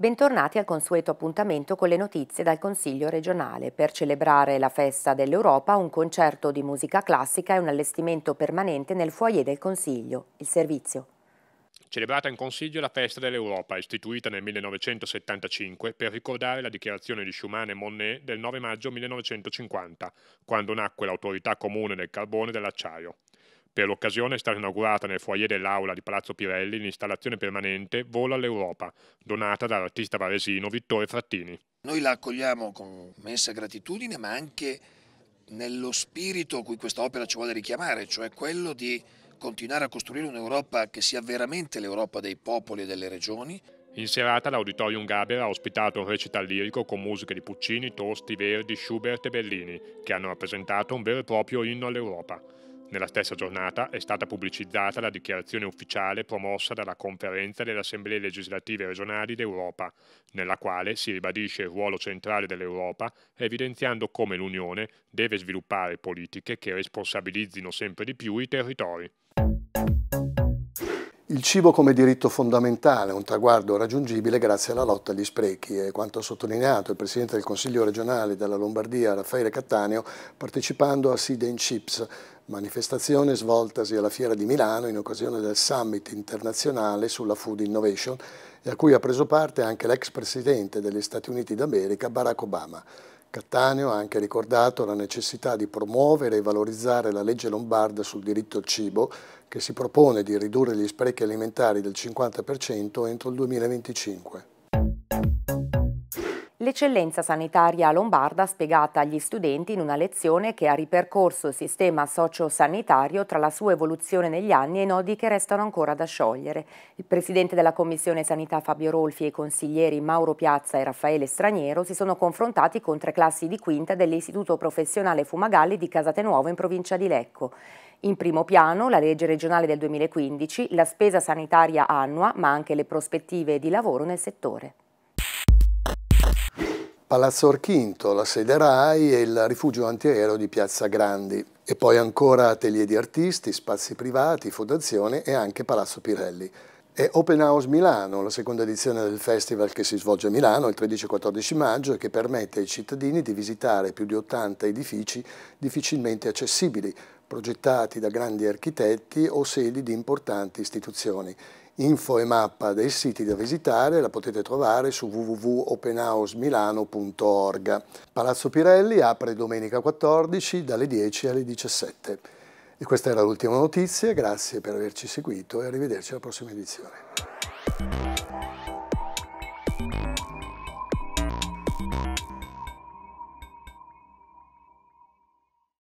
Bentornati al consueto appuntamento con le notizie dal Consiglio regionale. Per celebrare la festa dell'Europa, un concerto di musica classica e un allestimento permanente nel foyer del Consiglio. Il servizio celebrata in Consiglio la festa dell'Europa, istituita nel 1975 per ricordare la dichiarazione di Schumann e Monnet del 9 maggio 1950, quando nacque l'autorità comune del carbone e dell'acciaio. Per l'occasione è stata inaugurata nel foyer dell'aula di Palazzo Pirelli l'installazione permanente Volo all'Europa, donata dall'artista varesino Vittore Frattini. Noi la accogliamo con immensa gratitudine, ma anche nello spirito a cui questa opera ci vuole richiamare, cioè quello di continuare a costruire un'Europa che sia veramente l'Europa dei popoli e delle regioni? In serata l'Auditorium Gaber ha ospitato un recital lirico con musiche di Puccini, Tosti, Verdi, Schubert e Bellini, che hanno rappresentato un vero e proprio inno all'Europa. Nella stessa giornata è stata pubblicizzata la dichiarazione ufficiale promossa dalla Conferenza delle Assemblee legislative regionali d'Europa, nella quale si ribadisce il ruolo centrale dell'Europa, evidenziando come l'Unione deve sviluppare politiche che responsabilizzino sempre di più i territori. Il cibo come diritto fondamentale un traguardo raggiungibile grazie alla lotta agli sprechi è quanto ha sottolineato il Presidente del Consiglio regionale della Lombardia, Raffaele Cattaneo, partecipando a Seed and Chips, manifestazione svoltasi alla Fiera di Milano in occasione del Summit internazionale sulla Food Innovation e a cui ha preso parte anche l'ex Presidente degli Stati Uniti d'America, Barack Obama. Cattaneo ha anche ricordato la necessità di promuovere e valorizzare la legge lombarda sul diritto al cibo che si propone di ridurre gli sprechi alimentari del 50% entro il 2025. L'eccellenza sanitaria lombarda spiegata agli studenti in una lezione che ha ripercorso il sistema socio-sanitario tra la sua evoluzione negli anni e i nodi che restano ancora da sciogliere. Il presidente della Commissione Sanità Fabio Rolfi e i consiglieri Mauro Piazza e Raffaele Straniero si sono confrontati con tre classi di quinta dell'Istituto Professionale Fumagalli di Casatenuovo in provincia di Lecco. In primo piano la legge regionale del 2015, la spesa sanitaria annua, ma anche le prospettive di lavoro nel settore. Palazzo Orchinto, la sede RAI e il rifugio antiaereo di Piazza Grandi. E poi ancora atelier di artisti, spazi privati, fondazione e anche Palazzo Pirelli è Open House Milano, la seconda edizione del festival che si svolge a Milano il 13-14 maggio e che permette ai cittadini di visitare più di 80 edifici difficilmente accessibili, progettati da grandi architetti o sedi di importanti istituzioni. Info e mappa dei siti da visitare la potete trovare su www.openhousemilano.org. Palazzo Pirelli apre domenica 14 dalle 10 alle 17. E questa era l'ultima notizia, grazie per averci seguito e arrivederci alla prossima edizione.